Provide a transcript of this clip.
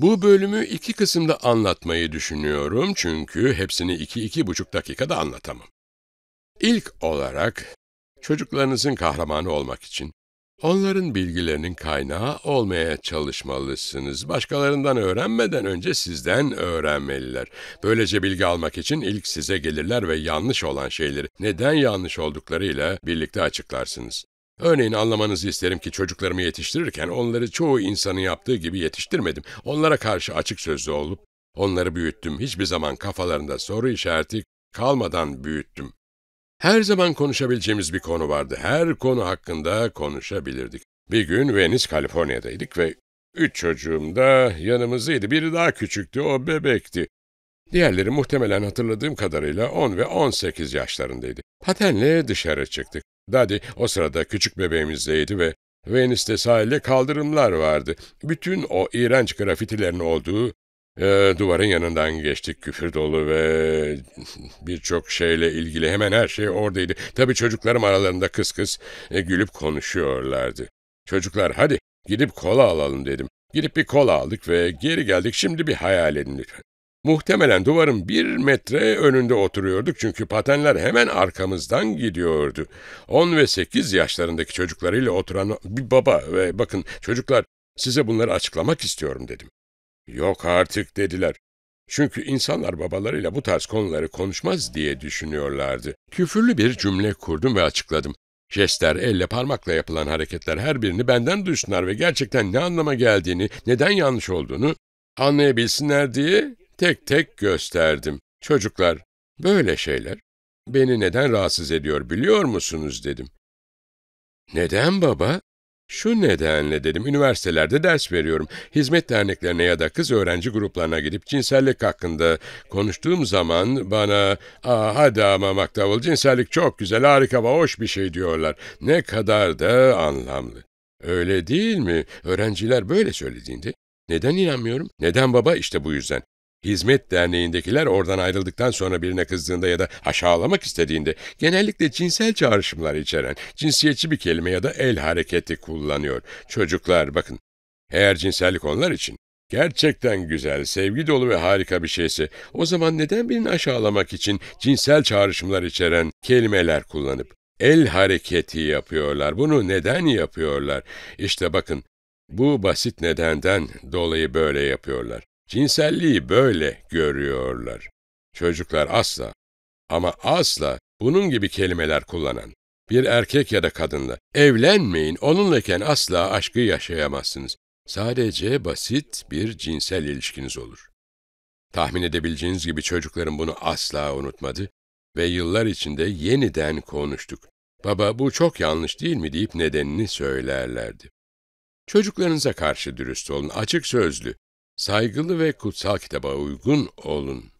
Bu bölümü iki kısımda anlatmayı düşünüyorum çünkü hepsini iki, iki buçuk dakikada anlatamam. İlk olarak, çocuklarınızın kahramanı olmak için, onların bilgilerinin kaynağı olmaya çalışmalısınız. Başkalarından öğrenmeden önce sizden öğrenmeliler. Böylece bilgi almak için ilk size gelirler ve yanlış olan şeyleri, neden yanlış olduklarıyla birlikte açıklarsınız. Örneğin anlamanızı isterim ki çocuklarımı yetiştirirken onları çoğu insanın yaptığı gibi yetiştirmedim. Onlara karşı açık sözlü olup onları büyüttüm. Hiçbir zaman kafalarında soru işareti kalmadan büyüttüm. Her zaman konuşabileceğimiz bir konu vardı. Her konu hakkında konuşabilirdik. Bir gün Venice, Kaliforniya'daydık ve üç çocuğum da yanımızdaydı. Biri daha küçüktü, o bebekti. Diğerleri muhtemelen hatırladığım kadarıyla 10 ve 18 yaşlarındaydı. Patenle dışarı çıktık. Daddy o sırada küçük bebeğimizdeydi ve Venice'de sahilde kaldırımlar vardı. Bütün o iğrenç grafitilerin olduğu e, duvarın yanından geçtik küfür dolu ve birçok şeyle ilgili hemen her şey oradaydı. Tabii çocuklarım aralarında kıs kıs e, gülüp konuşuyorlardı. Çocuklar hadi gidip kola alalım dedim. Gidip bir kola aldık ve geri geldik. Şimdi bir hayal edin lütfen. Muhtemelen duvarın bir metre önünde oturuyorduk çünkü patenler hemen arkamızdan gidiyordu. 10 ve 8 yaşlarındaki çocuklarıyla oturan bir baba ve bakın çocuklar size bunları açıklamak istiyorum dedim. Yok artık dediler. Çünkü insanlar babalarıyla bu tarz konuları konuşmaz diye düşünüyorlardı. Küfürlü bir cümle kurdum ve açıkladım. Jestler, elle parmakla yapılan hareketler her birini benden duysunlar ve gerçekten ne anlama geldiğini, neden yanlış olduğunu anlayabilsinler diye Tek tek gösterdim. Çocuklar, böyle şeyler beni neden rahatsız ediyor biliyor musunuz dedim. Neden baba? Şu nedenle dedim, üniversitelerde ders veriyorum. Hizmet derneklerine ya da kız öğrenci gruplarına gidip cinsellik hakkında konuştuğum zaman bana ''Aa hadi ama Maktavul, cinsellik çok güzel, harika ve hoş bir şey.'' diyorlar. Ne kadar da anlamlı. Öyle değil mi? Öğrenciler böyle söylediğinde. Neden inanmıyorum? Neden baba? İşte bu yüzden. Hizmet Derneği'ndekiler oradan ayrıldıktan sonra birine kızdığında ya da aşağılamak istediğinde genellikle cinsel çağrışımlar içeren cinsiyetçi bir kelime ya da el hareketi kullanıyor. Çocuklar bakın, eğer cinsellik onlar için gerçekten güzel, sevgi dolu ve harika bir şeyse o zaman neden birini aşağılamak için cinsel çağrışımlar içeren kelimeler kullanıp el hareketi yapıyorlar? Bunu neden yapıyorlar? İşte bakın, bu basit nedenden dolayı böyle yapıyorlar. Cinselliği böyle görüyorlar. Çocuklar asla ama asla bunun gibi kelimeler kullanan bir erkek ya da kadınla evlenmeyin, onunlayken asla aşkı yaşayamazsınız. Sadece basit bir cinsel ilişkiniz olur. Tahmin edebileceğiniz gibi çocukların bunu asla unutmadı ve yıllar içinde yeniden konuştuk. Baba bu çok yanlış değil mi deyip nedenini söylerlerdi. Çocuklarınıza karşı dürüst olun, açık sözlü, Saygılı ve kutsal kitaba uygun olun.